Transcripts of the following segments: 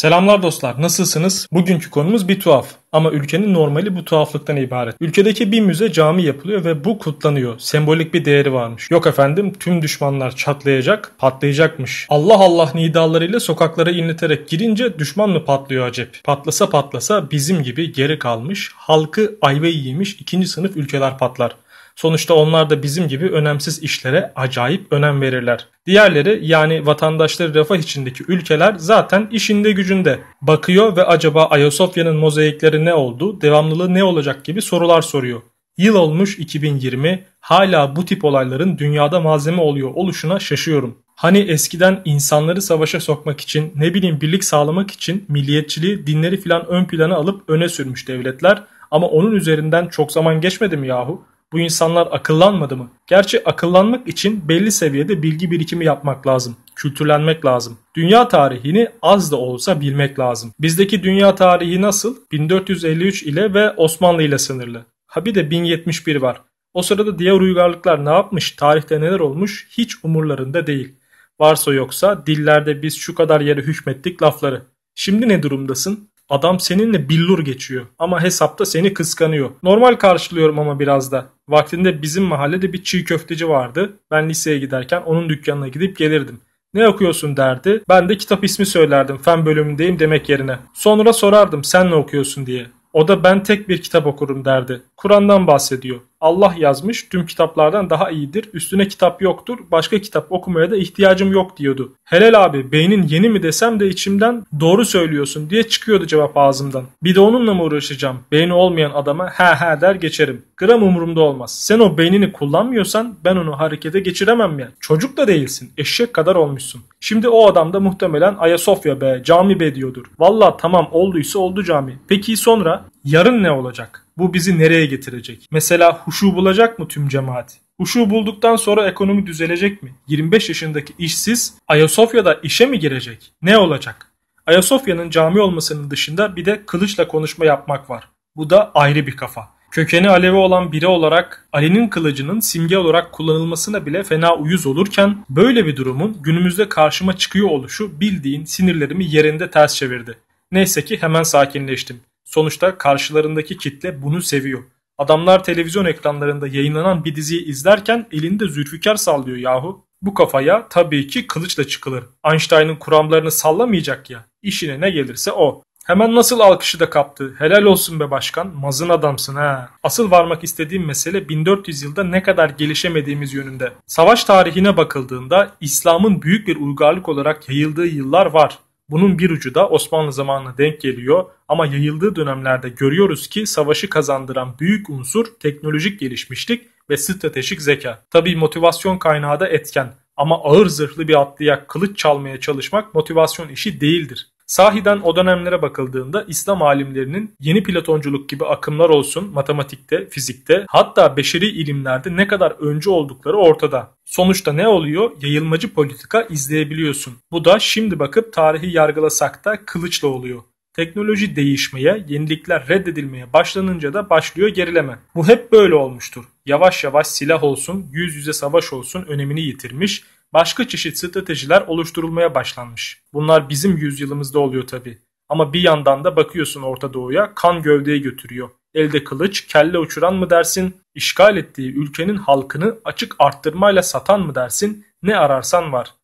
Selamlar dostlar, nasılsınız? Bugünkü konumuz bir tuhaf ama ülkenin normali bu tuhaflıktan ibaret. Ülkedeki bir müze cami yapılıyor ve bu kutlanıyor. Sembolik bir değeri varmış. Yok efendim tüm düşmanlar çatlayacak, patlayacakmış. Allah Allah nidalarıyla sokaklara inleterek girince düşman mı patlıyor acep? Patlasa patlasa bizim gibi geri kalmış, halkı ayve yemiş ikinci sınıf ülkeler patlar. Sonuçta onlar da bizim gibi önemsiz işlere acayip önem verirler. Diğerleri yani vatandaşları refah içindeki ülkeler zaten işinde gücünde. Bakıyor ve acaba Ayasofya'nın mozaikleri ne oldu, devamlılığı ne olacak gibi sorular soruyor. Yıl olmuş 2020 hala bu tip olayların dünyada malzeme oluyor oluşuna şaşıyorum. Hani eskiden insanları savaşa sokmak için ne bileyim birlik sağlamak için milliyetçiliği dinleri filan ön plana alıp öne sürmüş devletler ama onun üzerinden çok zaman geçmedi mi yahu? Bu insanlar akıllanmadı mı? Gerçi akıllanmak için belli seviyede bilgi birikimi yapmak lazım. Kültürlenmek lazım. Dünya tarihini az da olsa bilmek lazım. Bizdeki dünya tarihi nasıl? 1453 ile ve Osmanlı ile sınırlı. Ha bir de 1071 var. O sırada diğer uygarlıklar ne yapmış, tarihte neler olmuş hiç umurlarında değil. Varsa yoksa dillerde biz şu kadar yere hükmettik lafları. Şimdi ne durumdasın? Adam seninle billur geçiyor ama hesapta seni kıskanıyor. Normal karşılıyorum ama biraz da. Vaktinde bizim mahallede bir çiğ köfteci vardı. Ben liseye giderken onun dükkanına gidip gelirdim. Ne okuyorsun derdi. Ben de kitap ismi söylerdim. Fen bölümündeyim demek yerine. Sonra sorardım sen ne okuyorsun diye. O da ben tek bir kitap okurum derdi. Kur'an'dan bahsediyor. Allah yazmış tüm kitaplardan daha iyidir. Üstüne kitap yoktur. Başka kitap okumaya da ihtiyacım yok diyordu. Helal abi beynin yeni mi desem de içimden doğru söylüyorsun diye çıkıyordu cevap ağzımdan. Bir de onunla mı uğraşacağım? Beyni olmayan adama ha ha der geçerim. Gram umurumda olmaz. Sen o beynini kullanmıyorsan ben onu harekete geçiremem ya. Çocuk da değilsin. Eşek kadar olmuşsun. Şimdi o adam da muhtemelen Ayasofya be, cami be diyordur. Valla tamam olduysa oldu cami. Peki sonra yarın ne olacak? Bu bizi nereye getirecek? Mesela huşu bulacak mı tüm cemaat? Huşu bulduktan sonra ekonomi düzelecek mi? 25 yaşındaki işsiz Ayasofya'da işe mi girecek? Ne olacak? Ayasofya'nın cami olmasının dışında bir de kılıçla konuşma yapmak var. Bu da ayrı bir kafa. Kökeni Alevi olan biri olarak Ali'nin kılıcının simge olarak kullanılmasına bile fena uyuz olurken böyle bir durumun günümüzde karşıma çıkıyor oluşu bildiğin sinirlerimi yerinde ters çevirdi. Neyse ki hemen sakinleştim. Sonuçta karşılarındaki kitle bunu seviyor. Adamlar televizyon ekranlarında yayınlanan bir diziyi izlerken elinde zülfikar sallıyor yahu. Bu kafaya tabii ki kılıçla çıkılır. Einstein'ın kuramlarını sallamayacak ya. İşine ne gelirse o. Hemen nasıl alkışı da kaptı. Helal olsun be başkan. Mazın adamsın ha. Asıl varmak istediğim mesele 1400 yılda ne kadar gelişemediğimiz yönünde. Savaş tarihine bakıldığında İslam'ın büyük bir uygarlık olarak yayıldığı yıllar var. Bunun bir ucu da Osmanlı zamanına denk geliyor ama yayıldığı dönemlerde görüyoruz ki savaşı kazandıran büyük unsur teknolojik gelişmişlik ve stratejik zeka. Tabii motivasyon kaynağı da etken ama ağır zırhlı bir atlıya kılıç çalmaya çalışmak motivasyon işi değildir. Sahiden o dönemlere bakıldığında İslam alimlerinin yeni Platonculuk gibi akımlar olsun matematikte, fizikte hatta beşeri ilimlerde ne kadar öncü oldukları ortada. Sonuçta ne oluyor? Yayılmacı politika izleyebiliyorsun. Bu da şimdi bakıp tarihi yargılasak da kılıçla oluyor. Teknoloji değişmeye, yenilikler reddedilmeye başlanınca da başlıyor gerileme. Bu hep böyle olmuştur. Yavaş yavaş silah olsun, yüz yüze savaş olsun önemini yitirmiş, başka çeşit stratejiler oluşturulmaya başlanmış. Bunlar bizim yüzyılımızda oluyor tabi. Ama bir yandan da bakıyorsun Orta Doğu'ya kan gövdeye götürüyor. Elde kılıç, kelle uçuran mı dersin, İşgal ettiği ülkenin halkını açık arttırmayla satan mı dersin, ne ararsan var.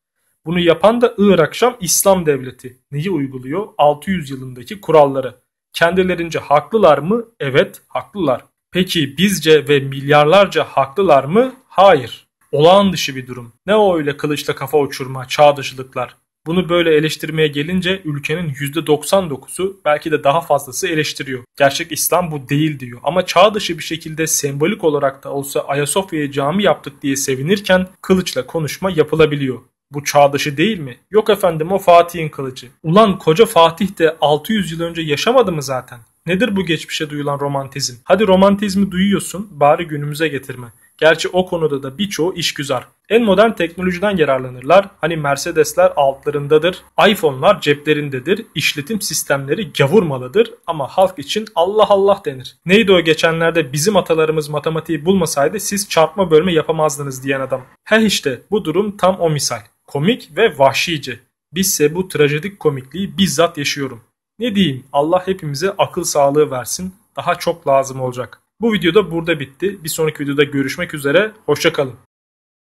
Bunu yapan da Irak Şam İslam Devleti. Neyi uyguluyor? 600 yılındaki kuralları. Kendilerince haklılar mı? Evet, haklılar. Peki bizce ve milyarlarca haklılar mı? Hayır. Olağan dışı bir durum. Ne o öyle kılıçla kafa uçurma, çağ dışılıklar. Bunu böyle eleştirmeye gelince ülkenin %99'u belki de daha fazlası eleştiriyor. Gerçek İslam bu değil diyor. Ama çağ dışı bir şekilde sembolik olarak da olsa Ayasofya'ya cami yaptık diye sevinirken kılıçla konuşma yapılabiliyor. Bu çağ dışı değil mi? Yok efendim o Fatih'in kılıcı. Ulan koca Fatih de 600 yıl önce yaşamadı mı zaten? Nedir bu geçmişe duyulan romantizm? Hadi romantizmi duyuyorsun bari günümüze getirme. Gerçi o konuda da birçoğu işgüzar. En modern teknolojiden yararlanırlar. Hani Mercedesler altlarındadır, iPhone'lar ceplerindedir, işletim sistemleri gavurmalıdır ama halk için Allah Allah denir. Neydi o geçenlerde bizim atalarımız matematiği bulmasaydı siz çarpma bölme yapamazdınız diyen adam. He işte bu durum tam o misal. Komik ve vahşice. Bizse bu trajedik komikliği bizzat yaşıyorum. Ne diyeyim Allah hepimize akıl sağlığı versin daha çok lazım olacak. Bu videoda burada bitti. Bir sonraki videoda görüşmek üzere. Hoşçakalın.